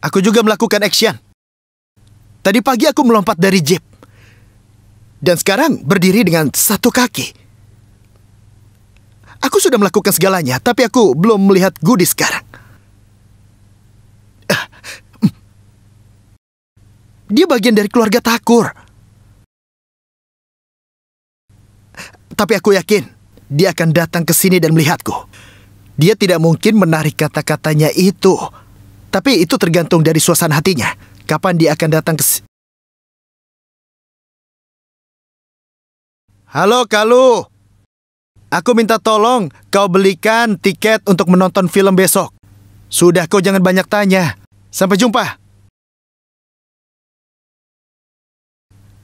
Aku juga melakukan action. Tadi pagi aku melompat dari jeep. Dan sekarang berdiri dengan satu kaki. Aku sudah melakukan segalanya, tapi aku belum melihat Gudi sekarang. Ah, hmm. Dia bagian dari keluarga Takur. Tapi aku yakin dia akan datang ke sini dan melihatku. Dia tidak mungkin menarik kata-katanya itu. Tapi itu tergantung dari suasana hatinya. Kapan dia akan datang ke... Halo, Kalu. Aku minta tolong kau belikan tiket untuk menonton film besok. Sudah kau jangan banyak tanya. Sampai jumpa.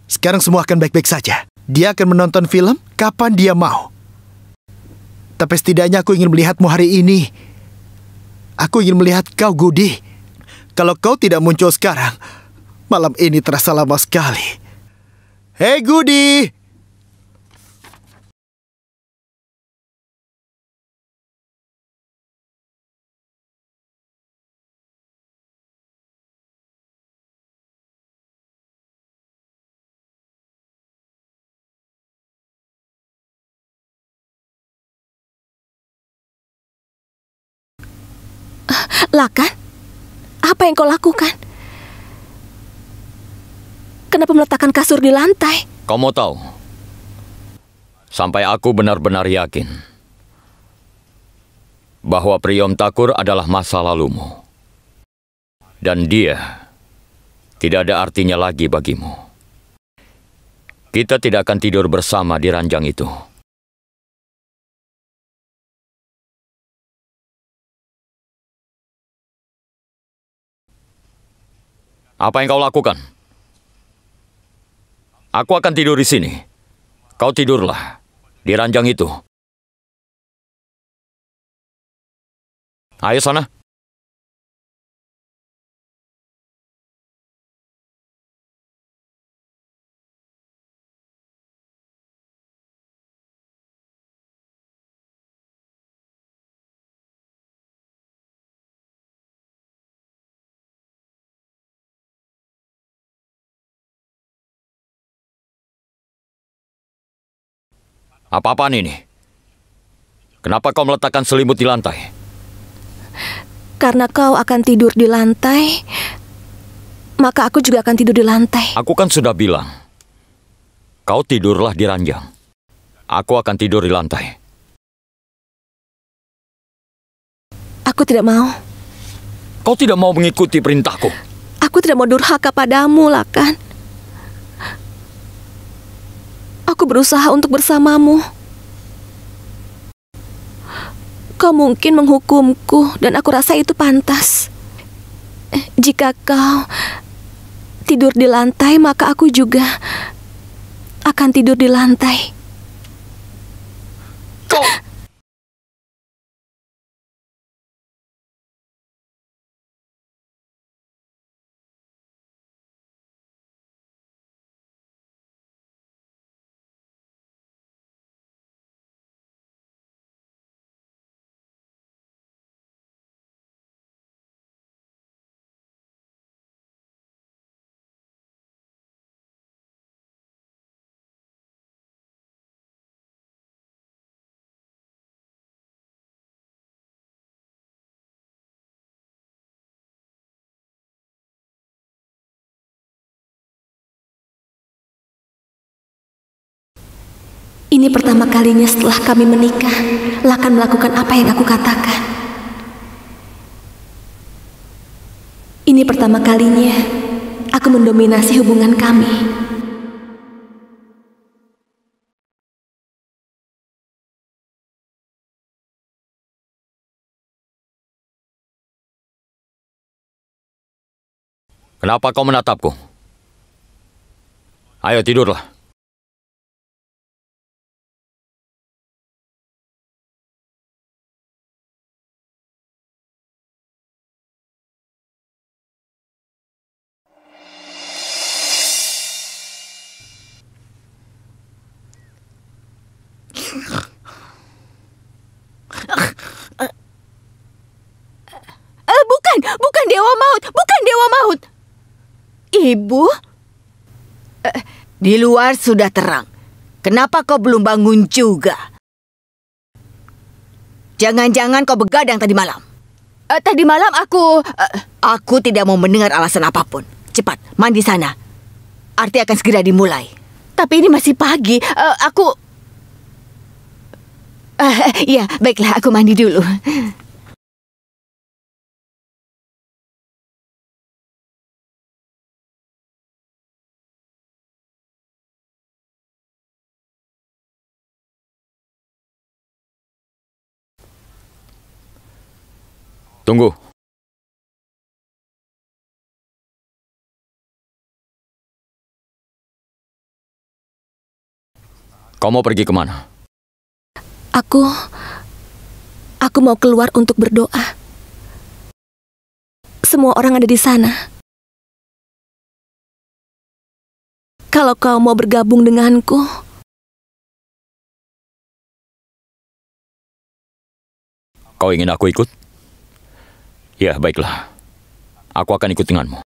Sekarang semua akan baik-baik saja. Dia akan menonton film kapan dia mau. Tapi setidaknya aku ingin melihatmu hari ini. Aku ingin melihat kau, Gudi. Kalau kau tidak muncul sekarang, malam ini terasa lama sekali. Hei, Gudi! Lakan, apa yang kau lakukan? Kenapa meletakkan kasur di lantai? Kau mau tahu? Sampai aku benar-benar yakin bahwa Priyom Takur adalah masa lalumu. Dan dia tidak ada artinya lagi bagimu. Kita tidak akan tidur bersama di ranjang itu. Apa yang kau lakukan? Aku akan tidur di sini. Kau tidurlah di ranjang itu. Ayo sana. Apa-apaan ini? Kenapa kau meletakkan selimut di lantai? Karena kau akan tidur di lantai, maka aku juga akan tidur di lantai. Aku kan sudah bilang, kau tidurlah di ranjang. Aku akan tidur di lantai. Aku tidak mau. Kau tidak mau mengikuti perintahku? Aku tidak mau durhaka padamu, lah kan? Aku berusaha untuk bersamamu. Kau mungkin menghukumku dan aku rasa itu pantas. Eh, jika kau tidur di lantai, maka aku juga akan tidur di lantai. Ini pertama kalinya setelah kami menikah, Lakan melakukan apa yang aku katakan. Ini pertama kalinya aku mendominasi hubungan kami. Kenapa kau menatapku? Ayo tidurlah. maut, bukan dewa maut. Ibu? Uh, di luar sudah terang. Kenapa kau belum bangun juga? Jangan-jangan kau begadang tadi malam. Uh, tadi malam aku... Uh, aku tidak mau mendengar alasan apapun. Cepat, mandi sana. Arti akan segera dimulai. Tapi ini masih pagi. Uh, aku... Uh, ya, baiklah, aku mandi dulu. Tunggu. Kau mau pergi kemana? Aku... Aku mau keluar untuk berdoa. Semua orang ada di sana. Kalau kau mau bergabung denganku... Kau ingin aku ikut? Ya, baiklah. Aku akan ikut denganmu.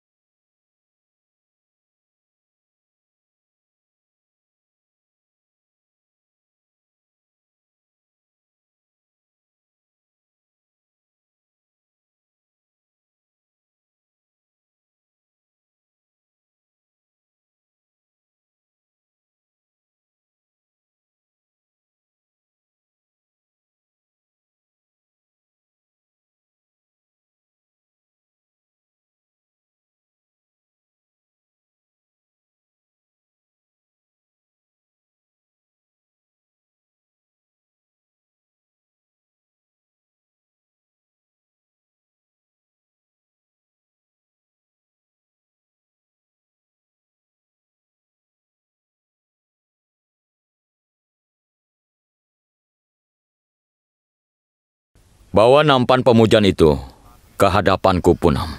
Bawa nampan pemujaan itu ke hadapanku Punam.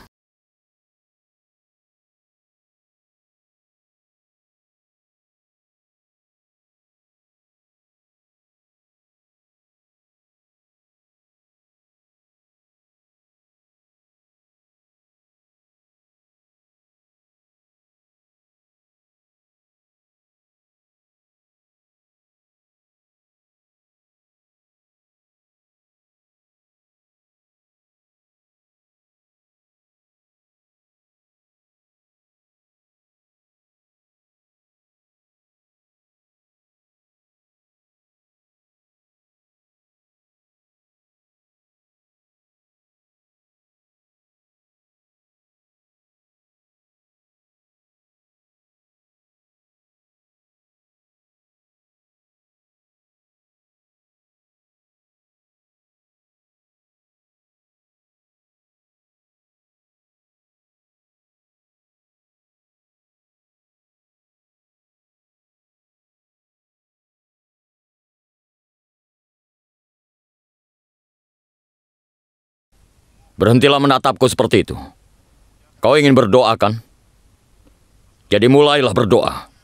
Berhentilah menatapku seperti itu. Kau ingin berdoa kan? Jadi mulailah berdoa.